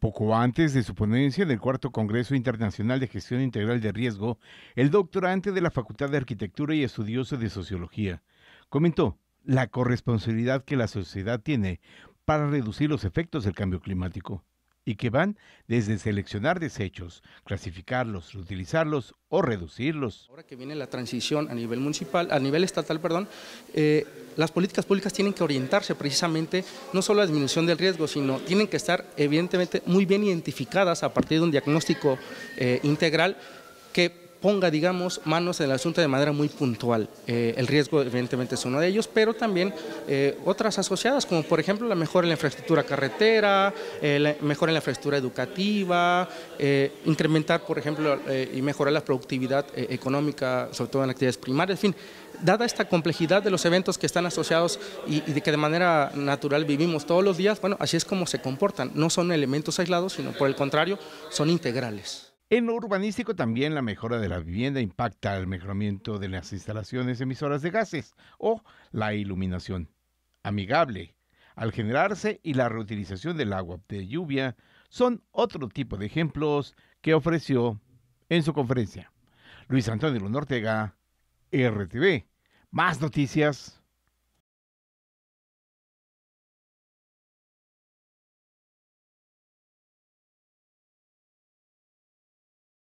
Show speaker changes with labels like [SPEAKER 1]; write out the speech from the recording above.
[SPEAKER 1] Poco antes de su ponencia en el cuarto Congreso Internacional de Gestión Integral de Riesgo, el doctorante de la Facultad de Arquitectura y estudioso de Sociología comentó la corresponsabilidad que la sociedad tiene para reducir los efectos del cambio climático y que van desde seleccionar desechos,
[SPEAKER 2] clasificarlos, reutilizarlos o reducirlos. Ahora que viene la transición a nivel municipal, a nivel estatal, perdón, eh, las políticas públicas tienen que orientarse precisamente no solo a la disminución del riesgo, sino tienen que estar evidentemente muy bien identificadas a partir de un diagnóstico eh, integral que ponga, digamos, manos en el asunto de manera muy puntual. Eh, el riesgo, evidentemente, es uno de ellos, pero también eh, otras asociadas, como por ejemplo la mejora en la infraestructura carretera, eh, la mejora en la infraestructura educativa, incrementar, por ejemplo, y mejorar la productividad económica, sobre todo en actividades primarias, en fin. Dada esta complejidad de los eventos que están asociados y, y de que de manera natural vivimos todos los días, bueno, así es como se comportan. No son elementos aislados, sino por el contrario, son integrales.
[SPEAKER 1] En lo urbanístico también la mejora de la vivienda impacta el mejoramiento de las instalaciones emisoras de gases o la iluminación amigable. Al generarse y la reutilización del agua de lluvia son otro tipo de ejemplos que ofreció en su conferencia. Luis Antonio Luna Ortega, RTV. Más noticias.